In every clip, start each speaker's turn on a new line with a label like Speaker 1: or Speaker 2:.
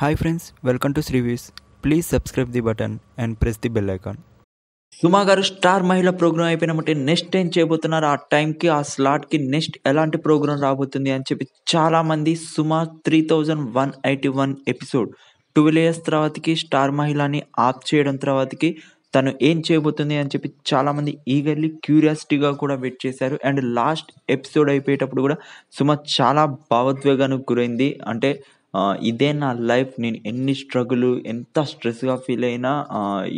Speaker 1: hi friends welcome to శ్రీవీస్ please subscribe the button and press the bell icon Suma garu star మహిళ programme అయిపోయినామంటే next ఏం చేయబోతున్నారు ఆ టైంకి ఆ స్లాట్కి నెక్స్ట్ ఎలాంటి ప్రోగ్రామ్ రాబోతుంది అని చెప్పి చాలామంది Suma three thousand one eighty one episode twelve years తర్వాతకి స్టార్ మహిళని ఆఫ్ చేయడం తర్వాతకి తను ఏం చేయబోతుంది అని చెప్పి చాలామంది ఈగర్లీ క్యూరియాసిటీగా కూడా వెయిట్ చేశారు అండ్ లాస్ట్ ఎపిసోడ్ అయిపోయేటప్పుడు కూడా సుమ చాలా భావోద్వేగానికి గురైంది అంటే ఇదే నా లైఫ్ నేను ఎన్ని స్ట్రగుల్ ఎంత స్ట్రెస్గా ఫీల్ అయినా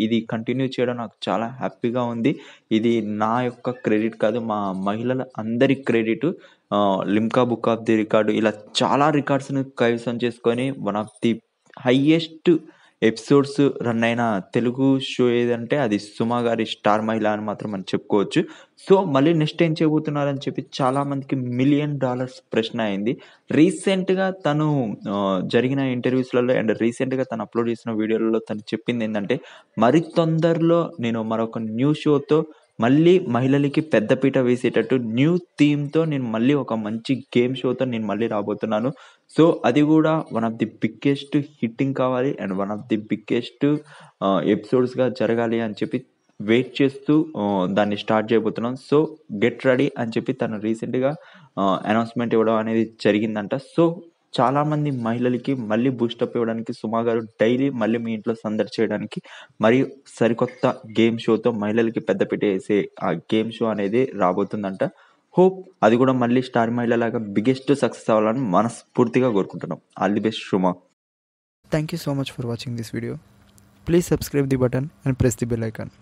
Speaker 1: ఇది కంటిన్యూ చేయడం నాకు చాలా హ్యాపీగా ఉంది ఇది నా యొక్క క్రెడిట్ కాదు మా మహిళల అందరి credit Limca book of the record ఇలా చాలా రికార్డ్స్ని కైవసం చేసుకొని one of the highest episodes run అయిన తెలుగు షో ఏదంటే అది సుమా గారి స్టార్ మహిళ అని మాత్రం మనం చెప్పుకోవచ్చు సో మళ్ళీ నెక్స్ట్ ఏం చేయబోతున్నారని చెప్పి మందికి మిలియన్ డాలర్స్ ప్రశ్న అయింది రీసెంట్గా తను జరిగిన ఇంటర్వ్యూస్లలో అండ్ రీసెంట్గా తను అప్లోడ్ చేసిన వీడియోలలో తను చెప్పింది ఏంటంటే మరి తొందరలో నేను మరొక న్యూ షోతో మళ్ళీ మహిళలకి పెద్దపీట వేసేటట్టు న్యూ థీమ్తో నేను మళ్ళీ ఒక మంచి గేమ్ షోతో నేను మళ్ళీ రాబోతున్నాను సో అది కూడా one of the biggest hitting కావాలి and one of the biggest ఎపిసోడ్స్గా జరగాలి అని చెప్పి వెయిట్ చేస్తూ దాన్ని స్టార్ట్ చేయబోతున్నాం సో గెట్ రెడీ అని చెప్పి తను రీసెంట్గా అనౌన్స్మెంట్ ఇవ్వడం అనేది జరిగిందంట సో చాలామంది మహిళలకి మళ్ళీ బూస్టప్ ఇవ్వడానికి సుమా గారు డైలీ మళ్ళీ మీ ఇంట్లో సందడి చేయడానికి మరియు సరికొత్త గేమ్ షోతో మహిళలకి పెట్టి వేసే ఆ గేమ్ షో అనేది రాబోతుందంట హోప్ అది కూడా మళ్ళీ స్టార్ మహిళ లాగా బిగ్గెస్ట్ సక్సెస్ అవ్వాలని మనస్ఫూర్తిగా కోరుకుంటున్నాం all the best Suma
Speaker 2: thank you so much for watching this video please subscribe the button and press the bell icon